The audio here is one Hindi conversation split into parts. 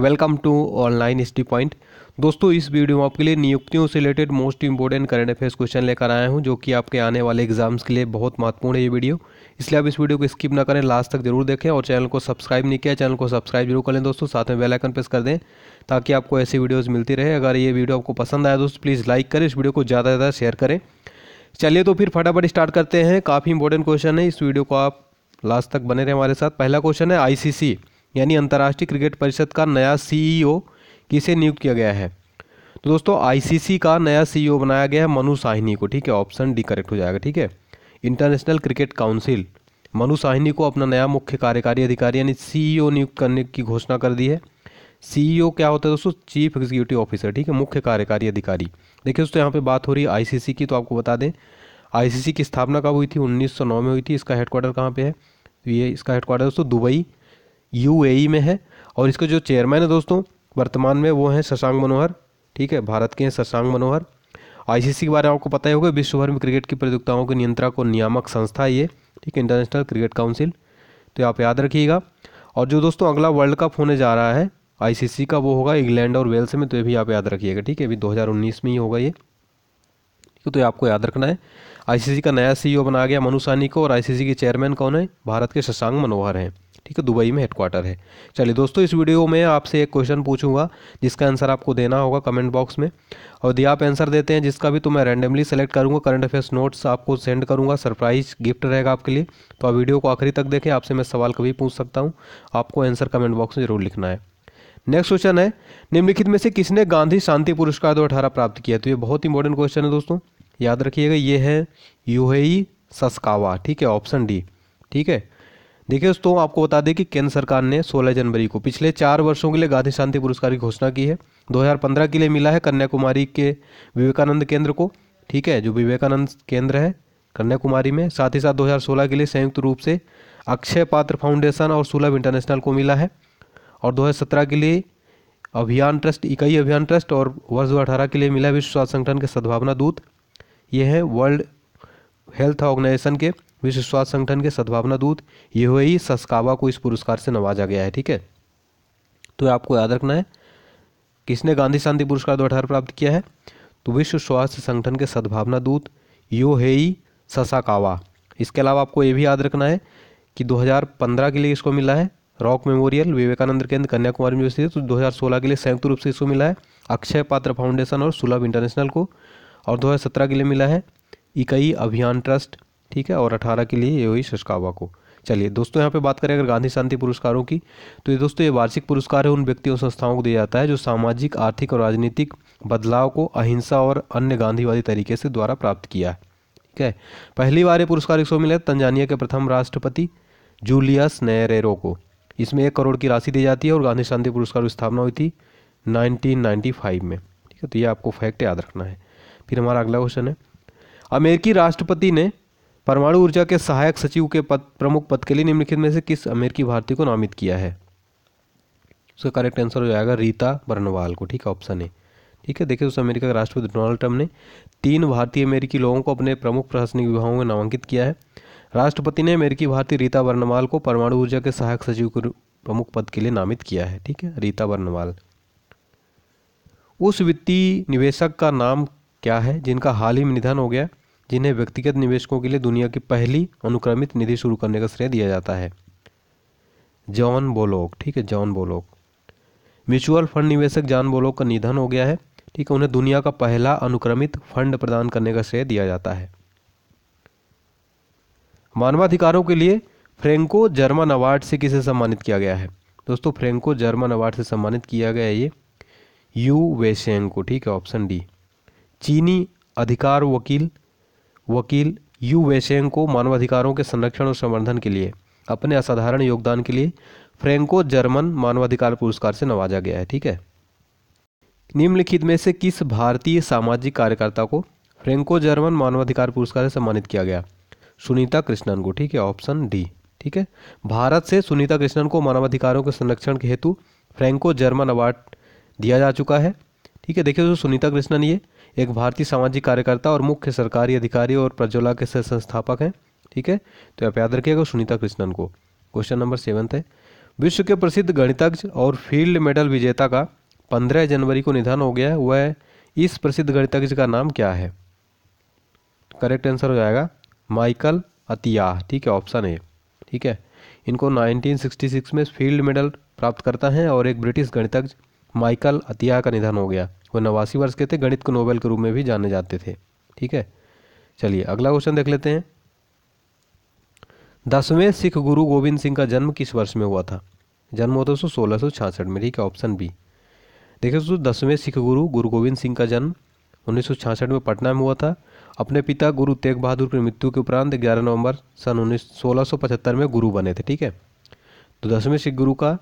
welcome to online history point दोस्तों इस वीडियो में आपके लिए नियुक्तियों से related most important current affairs question लेकर आया हूं जो कि आपके आने वाले एग्जाम्स के लिए बहुत महत्वपूर्ण है ये वीडियो इसलिए आप इस वीडियो को स्किप ना करें लास्ट तक जरूर देखें और चैनल को सब्सक्राइब नहीं किया चैनल को सब्सक्राइब जरूर करें दोस्तों साथ में बेलाइकन प्रेस कर दें ताकि आपको ऐसी वीडियोज़ मिलती रहे अगर ये वीडियो आपको पसंद आया दोस्तों प्लीज़ लाइक करें इस वीडियो को ज़्यादा से ज़्यादा शेयर करें चलिए तो फिर फटाफट स्टार्ट करते हैं काफ़ी इंपॉर्टेंट क्वेश्चन है इस वीडियो को आप लास्ट तक बने रहे हमारे साथ पहला क्वेश्चन है आईसीसी यानी अंतर्राष्ट्रीय क्रिकेट परिषद का नया सीईओ e किसे नियुक्त किया गया है तो दोस्तों आईसीसी का नया सीईओ e बनाया गया है मनु साहिनी को ठीक है ऑप्शन डी करेक्ट हो जाएगा ठीक है international cricket council Manu Sawhney को अपना नया मुख्य कार्यकारी अधिकारी यानी सीईओ e नियुक्त करने की घोषणा कर दी है सीईओ क्या होता है दोस्तों चीफ एग्जीक्यूटिव ऑफिसर ठीक है मुख्य कार्यकारी अधिकारी देखिए दोस्तों यहाँ पे बात हो रही है आईसीसी की तो आपको बता दें आईसीसी की स्थापना कब हुई थी 1909 में हुई थी इसका हेडक्वार्टर कहाँ पे है तो ये इसका हेडक्वार्टर दोस्तों दुबई यूएई में है और इसके जो चेयरमैन है दोस्तों वर्तमान में वो हैं शशांक मनोहर ठीक है भारत के हैं शशांक मनोहर आईसीसी के बारे में आपको पता ही होगा विश्व भर में क्रिकेट की प्रतियोगिताओं के नियंत्रक और नियामक संस्था ये ठीक है इंटरनेशनल क्रिकेट काउंसिल तो आप याद रखिएगा और जो दोस्तों अगला वर्ल्ड कप होने जा रहा है आईसीसी का वो होगा इंग्लैंड और वेल्स में तो ये भी आप याद रखिएगा ठीक है अभी 2019 में ही होगा ये ठीक तो ये आपको याद रखना है आईसीसी का नया सीईओ e बना गया मनु सानी को और आईसीसी के चेयरमैन कौन है भारत के शशांक मनोहर हैं ठीक है दुबई में हेडक्वार्टर है चलिए दोस्तों इस वीडियो में आपसे एक क्वेश्चन पूछूंगा जिसका आंसर आपको देना होगा कमेंट बॉक्स में और यदि आप आंसर देते हैं जिसका भी तो मैं रैंडमली सेलेक्ट करूंगा करंट अफेयर्स नोट्स आपको सेंड करूंगा सरप्राइज गिफ्ट रहेगा आपके लिए तो आप वीडियो को आखिरी तक देखें आपसे मैं सवाल कभी पूछ सकता हूँ आपको आंसर कमेंट बॉक्स में जरूर लिखना है नेक्स्ट क्वेश्चन है निम्नलिखित में से किसने गांधी शांति पुरस्कार दो अठारह प्राप्त किया तो ये बहुत इंपॉर्टेंट क्वेश्चन है दोस्तों याद रखिएगा ये है यूहेई सस्कावा ठीक है ऑप्शन डी ठीक है देखिए दोस्तों आपको बता दें कि केंद्र सरकार ने 16 जनवरी को पिछले चार वर्षों के लिए गांधी शांति पुरस्कार की घोषणा की है 2015 के लिए मिला है कन्याकुमारी के विवेकानंद केंद्र को ठीक है जो विवेकानंद केंद्र है कन्याकुमारी में साथ ही साथ 2016 के लिए संयुक्त रूप से अक्षय पात्र फाउंडेशन और सुलभ इंटरनेशनल को मिला है और दो के लिए अभियान ट्रस्ट इकाई अभियान ट्रस्ट और वर्ष दो के लिए मिला विश्व स्वास्थ्य संगठन के सद्भावना दूत ये हैं वर्ल्ड हेल्थ ऑर्गेनाइजेशन के विश्व स्वास्थ्य संगठन के सद्भावना दूत ये ही सस्कावा को इस पुरस्कार से नवाजा गया है ठीक है तो आपको याद रखना है किसने गांधी शांति पुरस्कार दो प्राप्त किया है तो विश्व स्वास्थ्य संगठन के सद्भावना दूत यो ही ससाकावा इसके अलावा आपको ये भी याद रखना है कि 2015 के लिए इसको मिला है रॉक मेमोरियल विवेकानंद केंद्र कन्याकुमारी में तो 2016 के लिए संयुक्त रूप से इसको मिला है अक्षय पात्र फाउंडेशन और सुलभ इंटरनेशनल को और 2017 के लिए मिला है इकई अभियान ट्रस्ट ठीक है और अठारह के लिए ये हुई शशकावा को चलिए दोस्तों यहाँ पे बात करें अगर गांधी शांति पुरस्कारों की तो ये दोस्तों ये वार्षिक पुरस्कार है उन व्यक्तियों संस्थाओं को दिया जाता है जो सामाजिक आर्थिक और राजनीतिक बदलाव को अहिंसा और अन्य गांधीवादी तरीके से द्वारा प्राप्त किया है ठीक है पहली बार ये पुरस्कार एक मिला तंजानिया के प्रथम राष्ट्रपति जूलियस नेरेरो को इसमें एक करोड़ की राशि दी जाती है और गांधी शांति पुरस्कार स्थापना हुई थी नाइनटीन में ठीक है तो ये आपको फैक्ट याद रखना है फिर हमारा अगला क्वेश्चन है अमेरिकी राष्ट्रपति ने परमाणु ऊर्जा के सहायक सचिव के पद प्रमुख पद के लिए निम्नलिखित में से किस अमेरिकी भारतीय को नामित किया है उसका करेक्ट आंसर हो जाएगा रीता बर्नवाल को ठीक है ऑप्शन ए ठीक है देखिए उस अमेरिका के राष्ट्रपति डोनाल्ड ट्रंप ने तीन भारतीय अमेरिकी लोगों को अपने प्रमुख प्रशासनिक विभागों में नामांकित किया है राष्ट्रपति ने अमेरिकी भारतीय रीता बर्नवाल को परमाणु ऊर्जा के सहायक सचिव के प्रमुख पद के लिए नामित किया है ठीक है रीता बर्नवाल उस वित्तीय निवेशक का नाम क्या है जिनका हाल ही में निधन हो गया जिन्हें व्यक्तिगत निवेशकों के लिए दुनिया की पहली अनुक्रमित निधि शुरू करने का श्रेय दिया जाता है जॉन बोलोक ठीक है जॉन बोलोक म्यूचुअल फंड निवेशक जॉन बोलोक का निधन हो गया है ठीक है उन्हें दुनिया का पहला अनुक्रमित फंड प्रदान करने का श्रेय दिया जाता है मानवाधिकारों के लिए फ्रेंको जर्मन अवार्ड से किसे सम्मानित किया गया है दोस्तों फ्रेंको जर्मन अवार्ड से सम्मानित किया गया है ये यू वेशेंग को ठीक है ऑप्शन डी चीनी अधिकार वकील वकील यू वेसेंग को मानवाधिकारों के संरक्षण और संवर्धन के लिए अपने असाधारण योगदान के लिए फ्रेंको जर्मन मानवाधिकार पुरस्कार से नवाजा गया है ठीक है निम्नलिखित में से किस भारतीय सामाजिक कार्यकर्ता को फ्रेंको जर्मन मानवाधिकार पुरस्कार से सम्मानित किया गया सुनीता कृष्णन को ठीक है ऑप्शन डी ठीक है भारत से सुनीता कृष्णन को मानवाधिकारों के संरक्षण के हेतु फ्रेंको जर्मन अवार्ड दिया जा चुका है ठीक है देखिए दोस्तों सुनीता कृष्णन ये एक भारतीय सामाजिक कार्यकर्ता और मुख्य सरकारी अधिकारी और प्रज्वला के संस्थापक हैं ठीक है तो आप याद रखिएगा सुनीता कृष्णन को क्वेश्चन नंबर सेवन्थ है विश्व के प्रसिद्ध गणितज्ञ और फील्ड मेडल विजेता का पंद्रह जनवरी को निधन हो गया है वह इस प्रसिद्ध गणितज्ञ का नाम क्या है करेक्ट आंसर हो जाएगा माइकल अतिया ठीक है ऑप्शन ए ठीक है इनको 1966 में फील्ड मेडल प्राप्त करता है और एक ब्रिटिश गणितज्ञ माइकल अतिया का निधन हो गया वो नवासी वर्ष के थे गणित को नोबेल के रूप में भी जाने जाते थे ठीक है चलिए अगला क्वेश्चन देख लेते हैं दसवें सिख गुरु गोविंद सिंह का जन्म किस वर्ष में हुआ था जन्म होता है सोलह सौ छियासठ में ठीक है ऑप्शन बी देखिए दोस्तों दसवें सिख गुरु गुरु गोविंद सिंह का जन्म उन्नीस में पटना में हुआ था अपने पिता गुरु तेग बहादुर की मृत्यु के उपरांत ग्यारह नवंबर सन उन्नीस में गुरु बने थे ठीक है तो दसवें सिख गुरु का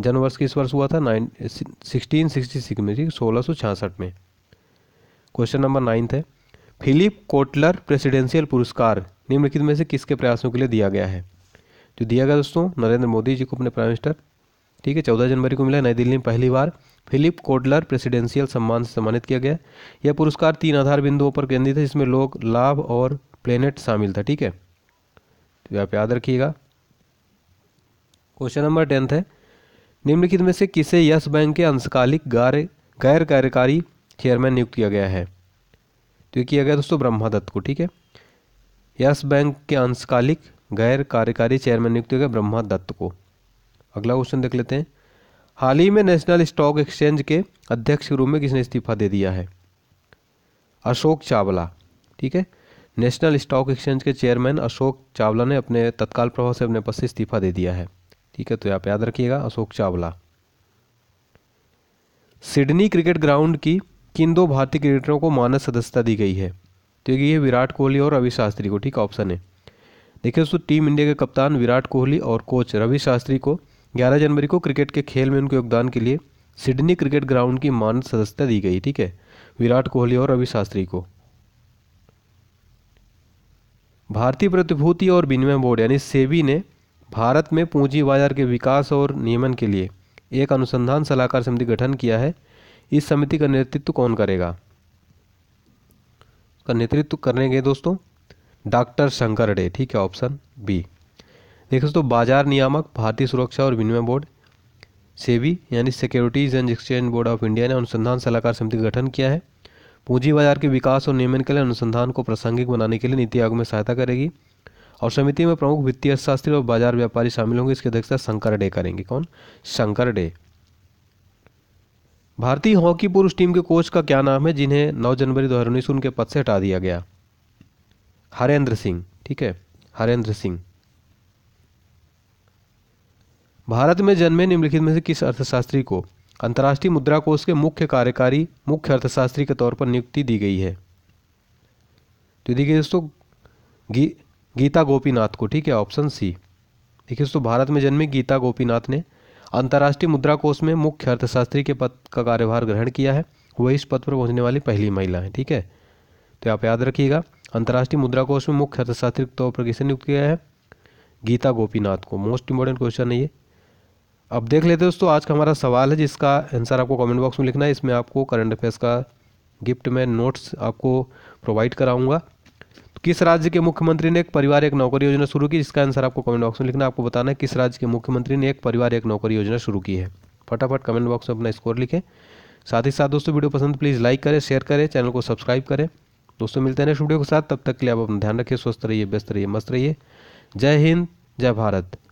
जन्म वर्ष किस वर्ष हुआ था नाइन सिक्सटीन सिक्सटी सिक्स में ठीक सोलह सौ छियासठ में क्वेश्चन नंबर नाइन्थ है फिलिप कोटलर प्रेसिडेंशियल पुरस्कार निम्नलिखित में से किसके प्रयासों के लिए दिया गया है जो दिया गया दोस्तों नरेंद्र मोदी जी को अपने प्राइम मिनिस्टर ठीक है चौदह जनवरी को मिला नई दिल्ली में पहली बार फिलिप कोटलर प्रेसिडेंशियल सम्मान से सम्मानित किया गया यह पुरस्कार तीन आधार बिंदुओं पर केंद्रित है जिसमें लोग लाभ और प्लेनेट शामिल था ठीक है तो आप याद रखिएगा क्वेश्चन नंबर टेंथ है निम्नलिखित में से किसे यस बैंक के अंशकालिक गार्य गैर कार्यकारी चेयरमैन नियुक्त किया गया है तो ये किया गया दोस्तों ब्रह्मा दत्त को ठीक है यस बैंक के अंशकालिक गैर कार्यकारी चेयरमैन नियुक्त किया गया ब्रह्मा दत्त को अगला क्वेश्चन देख लेते हैं हाल ही में नेशनल स्टॉक एक्सचेंज के अध्यक्ष के रूप में किसने इस्तीफा दे दिया है अशोक चावला ठीक है नेशनल स्टॉक एक्सचेंज के चेयरमैन अशोक चावला ने अपने तत्काल प्रभाव से अपने पद से इस्तीफा दे दिया है ठीक है तो आप याद रखिएगा Ashok Chawla Sydney cricket ground की किन दो भारतीय क्रिकेटरों को मानस सदस्यता दी गई है तो ये विराट कोहली और रवि शास्त्री को ठीक ऑप्शन है देखिए दोस्तों टीम इंडिया के कप्तान विराट कोहली और कोच रवि शास्त्री को 11 जनवरी को क्रिकेट के खेल में उनके योगदान के लिए सिडनी क्रिकेट ग्राउंड की मानद सदस्यता दी गई ठीक है विराट कोहली और रवि शास्त्री को भारतीय प्रतिभूति और विनिमय बोर्ड यानी सेबी ने भारत में पूंजी बाजार के विकास और नियमन के लिए एक अनुसंधान सलाहकार समिति गठन किया है इस समिति का नेतृत्व कौन करेगा का नेतृत्व करेंगे दोस्तों डॉक्टर शंकर डे ठीक है ऑप्शन बी देखो दोस्तों बाजार नियामक भारतीय सुरक्षा और विनिमय बोर्ड सेबी यानी securities and exchange board of India ने अनुसंधान सलाहकार समिति का गठन किया है पूंजी बाजार के विकास और नियमन के लिए अनुसंधान को प्रासंगिक बनाने के लिए नीति आयोग में सहायता करेगी और समिति में प्रमुख वित्तीय अर्थशास्त्री और बाजार व्यापारी शामिल होंगे इसकी अध्यक्षता शंकर डे करेंगे कौन शंकर डे भारतीय हॉकी पुरुष टीम के कोच का क्या नाम है जिन्हें 9 जनवरी दो उनके पद से हटा दिया गया हरेंद्र सिंह ठीक है हरेंद्र सिंह भारत में जन्मे निम्नलिखित में से किस अर्थशास्त्री को अंतर्राष्ट्रीय मुद्रा कोष के मुख्य कार्यकारी मुख्य अर्थशास्त्री के तौर पर नियुक्ति दी गई है तो देखिए दोस्तों गीता गोपीनाथ को ठीक है ऑप्शन सी देखिए दोस्तों भारत में जन्मी गीता गोपीनाथ ने अंतर्राष्ट्रीय मुद्रा कोष में मुख्य अर्थशास्त्री के पद का कार्यभार ग्रहण किया है वह इस पद पर पहुंचने वाली पहली महिला है ठीक है तो आप याद रखिएगा अंतर्राष्ट्रीय मुद्रा कोष में मुख्य अर्थशास्त्री के तौर पर किसे नियुक्त किया है गीता गोपीनाथ को मोस्ट इंपॉर्टेंट क्वेश्चन है ये अब देख लेते दोस्तों आज का हमारा सवाल है जिसका आंसर आपको कमेंट बॉक्स में लिखना है इसमें आपको करंट अफेयर्स का गिफ्ट में नोट्स आपको प्रोवाइड कराऊंगा किस राज्य के मुख्यमंत्री ने एक परिवार एक नौकरी योजना शुरू की जिसका आंसर आपको कमेंट बॉक्स में लिखना आपको बताना है किस राज्य के मुख्यमंत्री ने एक परिवार एक नौकरी योजना शुरू की है फटाफट कमेंट बॉक्स में अपना स्कोर लिखें साथ ही साथ दोस्तों वीडियो पसंद प्लीज़ लाइक करें शेयर करें चैनल को सब्सक्राइब करें दोस्तों मिलते हैं नेक्स्ट वीडियो के साथ तब तक के लिए आप अपना ध्यान रखिए स्वस्थ रहिए व्यस्त रहिए मस्त रहिए जय हिंद जय भारत